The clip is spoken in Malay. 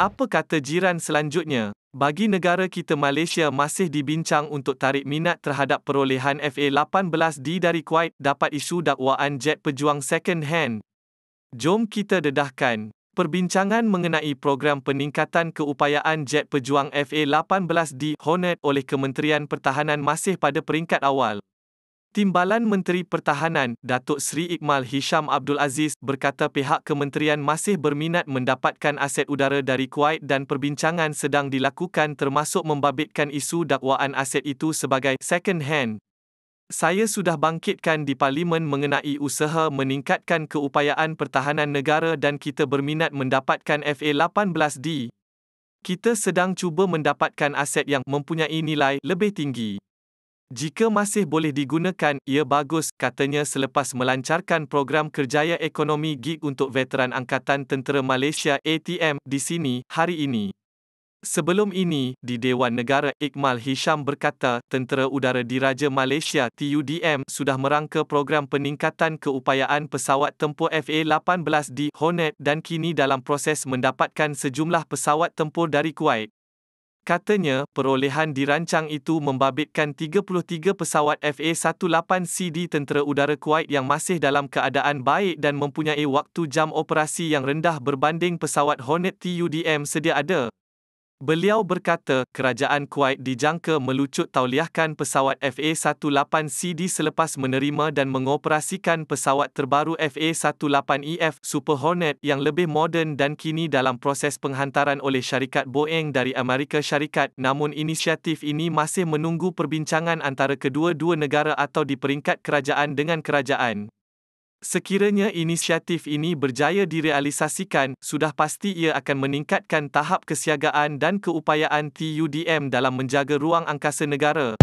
Apa kata jiran selanjutnya? Bagi negara kita Malaysia masih dibincang untuk tarik minat terhadap perolehan FA18D dari Kuwait dapat isu dakwaan jet pejuang second hand. Jom kita dedahkan. Perbincangan mengenai program peningkatan keupayaan jet pejuang FA18D Hornet oleh Kementerian Pertahanan masih pada peringkat awal. Timbalan Menteri Pertahanan, Datuk Seri Iqmal Hisham Abdul Aziz berkata pihak kementerian masih berminat mendapatkan aset udara dari Kuwait dan perbincangan sedang dilakukan termasuk membabitkan isu dakwaan aset itu sebagai second hand. Saya sudah bangkitkan di Parlimen mengenai usaha meningkatkan keupayaan pertahanan negara dan kita berminat mendapatkan FA-18D. Kita sedang cuba mendapatkan aset yang mempunyai nilai lebih tinggi. Jika masih boleh digunakan, ia bagus, katanya selepas melancarkan program kerjaya ekonomi gig untuk veteran Angkatan Tentera Malaysia ATM di sini hari ini. Sebelum ini, di Dewan Negara, Iqmal Hisham berkata, Tentera Udara Diraja Malaysia TUDM sudah merangka program peningkatan keupayaan pesawat tempur FA-18 di Hornet dan kini dalam proses mendapatkan sejumlah pesawat tempur dari Kuwait. Katanya, perolehan dirancang itu membabitkan 33 pesawat FA-18CD tentera udara Kuwait yang masih dalam keadaan baik dan mempunyai waktu jam operasi yang rendah berbanding pesawat Hornet TUDM sedia ada. Beliau berkata, kerajaan Kuwait dijangka melucut tauliahkan pesawat FA-18CD selepas menerima dan mengoperasikan pesawat terbaru FA-18EF e Super Hornet yang lebih moden dan kini dalam proses penghantaran oleh syarikat Boeing dari Amerika Syarikat. Namun inisiatif ini masih menunggu perbincangan antara kedua-dua negara atau di peringkat kerajaan dengan kerajaan. Sekiranya inisiatif ini berjaya direalisasikan, sudah pasti ia akan meningkatkan tahap kesiagaan dan keupayaan TUDM dalam menjaga ruang angkasa negara.